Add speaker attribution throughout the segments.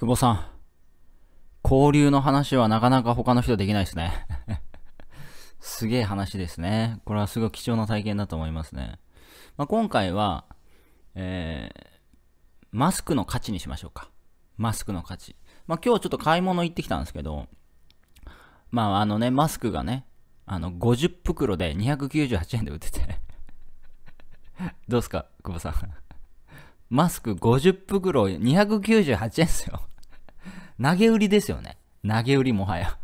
Speaker 1: 久保さん、交流の話はなかなか他の人できないですね。すげえ話ですね。これはすごい貴重な体験だと思いますね。まあ、今回は、えー、マスクの価値にしましょうか。マスクの価値。まあ、今日ちょっと買い物行ってきたんですけど、まああのね、マスクがね、あの、50袋で298円で売ってて どうすか、久保さんマスク50袋298円ですよ 投げ売りですよね。投げ売りもはや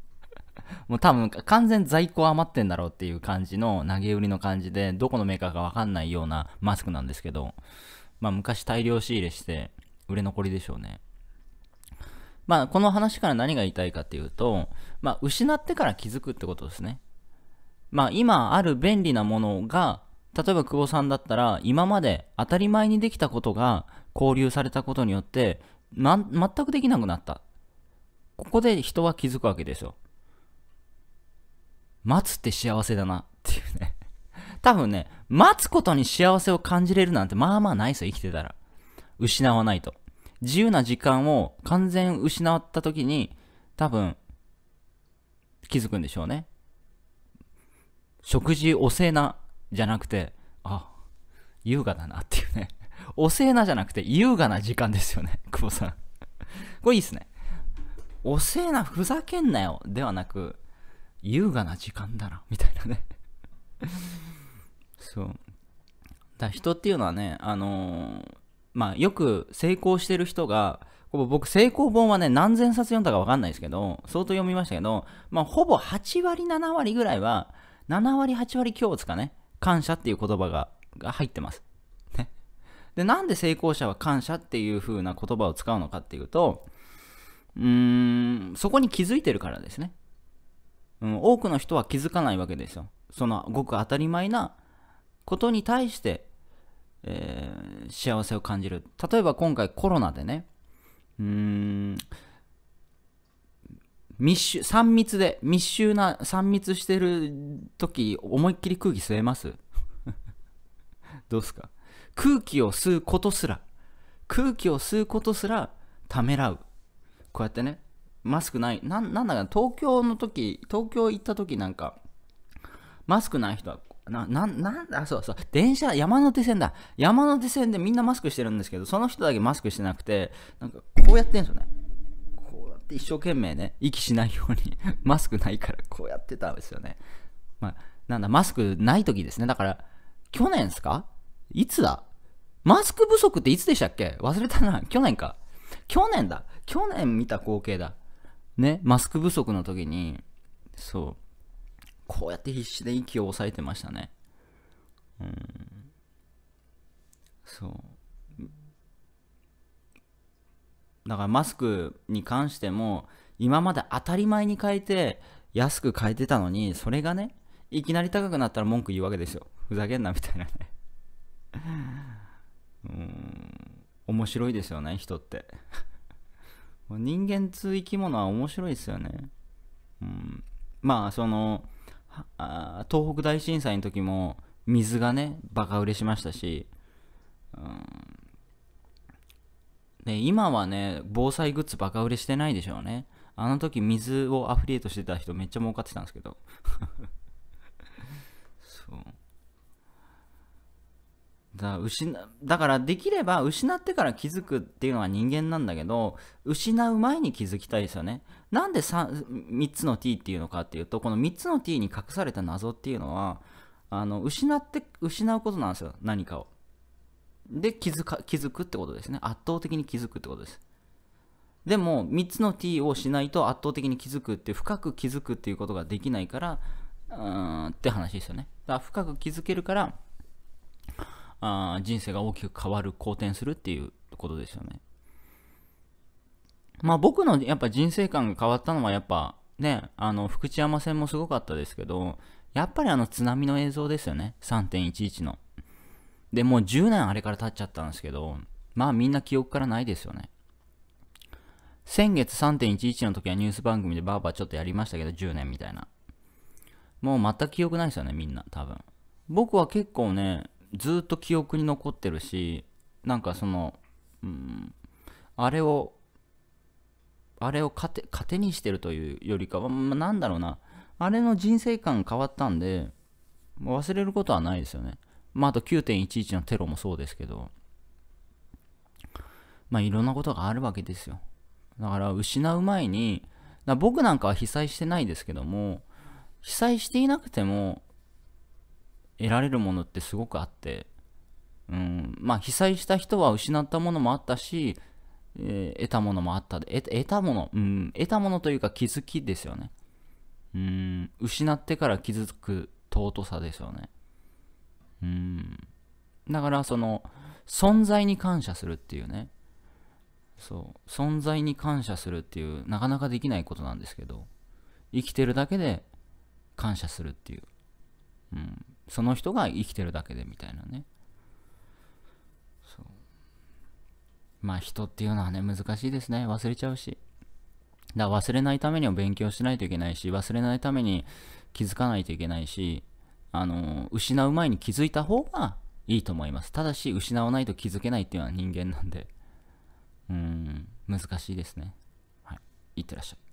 Speaker 1: もう多分完全在庫余ってんだろうっていう感じの投げ売りの感じで、どこのメーカーかわかんないようなマスクなんですけど、まあ昔大量仕入れして売れ残りでしょうね。まあこの話から何が言いたいかっていうと、まあ失ってから気づくってことですね。まあ今ある便利なものが例えば久保さんだったら今まで当たり前にできたことが交流されたことによって、ま、全くできなくなったここで人は気づくわけですよ待つって幸せだなっていうね 多分ね待つことに幸せを感じれるなんてまあまあないですよ生きてたら失わないと自由な時間を完全失った時に多分気づくんでしょうね食事おせなじゃなくて、あ、優雅だなっていうね。おせえなじゃなくて優雅な時間ですよね、久保さん。これいいっすね。おせえな、ふざけんなよではなく、優雅な時間だな、みたいなね。そう。だ人っていうのはね、あのー、まあよく成功してる人が、僕、成功本はね、何千冊読んだか分かんないですけど、相当読みましたけど、まあ、ほぼ8割、7割ぐらいは、7割、8割強ですかね。感謝っていう言葉がが入ってます。で、なんで成功者は感謝っていう風な言葉を使うのかっていうと、うーん、そこに気づいてるからですね。うん、多くの人は気づかないわけですよ。そのごく当たり前なことに対して、えー、幸せを感じる。例えば今回コロナでね、うーん、密集3密で密集な3密してる時思いっきり空気吸えます どうすか空気を吸うことすら空気を吸うことすらためらうこうやってねマスクないなんだか東京の時東京行った時なんかマスクない人はな、な、なんだ、そうそう、電車、山手線だ。山手線でみんなマスクしてるんですけど、その人だけマスクしてなくて、なんかこうやってんすよね。って一生懸命ね、息しないように マスクないからこうやってたんですよね。まあ、なんだ、マスクない時ですね。だから、去年ですかいつだマスク不足っていつでしたっけ忘れたな。去年か。去年だ。去年見た光景だ。ね、マスク不足の時に、そう。こうやって必死で息を抑えてましたね。うん。そう。だからマスクに関しても、今まで当たり前に変えて、安く変えてたのに、それがね、いきなり高くなったら文句言うわけですよ。ふざけんなみたいなね うん、面白いですよね、人って 人間通生き物は面白いですよね。うん、まあ、そのあ、東北大震災の時も水がね、バカ売れしましたし、うん、ね、今はね、防災グッズバカ売れしてないでしょうね。あの時水をアフリエイトしてた人めっちゃ儲かってたんですけど。そう。だ失だからできれば失ってから気づくっていうのは人間なんだけど失う前に気づきたいですよねなんで 3, 3つの t っていうのかっていうとこの3つの t に隠された謎っていうのはあの失って失うことなんですよ何かをで気づか、気づくってことですね。圧倒的に気づくってことです。でも、3つの t をしないと圧倒的に気づくって、深く気づくっていうことができないから、うーんって話ですよね。だから深く気づけるから、あ人生が大きく変わる、好転するっていうことですよね。まあ僕のやっぱ人生観が変わったのはやっぱね、あの福知山線もすごかったですけど、やっぱりあの津波の映像ですよね。3.11の。で、もう10年あれから経っちゃったんですけど、まあみんな記憶からないですよね。先月3.11の時はニュース番組でバーバーちょっとやりましたけど、10年みたいな。もう全く記憶ないですよね、みんな、多分。僕は結構ね、ずっと記憶に残ってるし、なんかその、うん、あれを、あれを糧糧にしてるというよりかは、まあ、なんだろうな、あれの人生観変わったんで、忘れることはないですよね。まあ、あと9.11のテロもそうですけど、まあ、いろんなことがあるわけですよ。だから、失う前に、な僕なんかは被災してないですけども、被災していなくても、得られるものってすごくあって、うん、まあ、被災した人は失ったものもあったし、えー、得たものもあったで、得たもの、うん、得たものというか気づきですよね。うん、失ってから気づく尊さですよね。うん。だからその存在に感謝するっていうね。そう。存在に感謝するっていうなかなかできないことなんですけど、生きてるだけで感謝するっていう。うん。その人が生きてるだけでみたいなね。そう。まあ人っていうのはね、難しいですね。忘れちゃうし。だから忘れないためにも勉強しないといけないし、忘れないために気づかないといけないし、あの、失う前に気づいた方がいいと思います。ただし、失わないと気づけないっていうのは人間なんで、うん、難しいですね。はい。いってらっしゃい。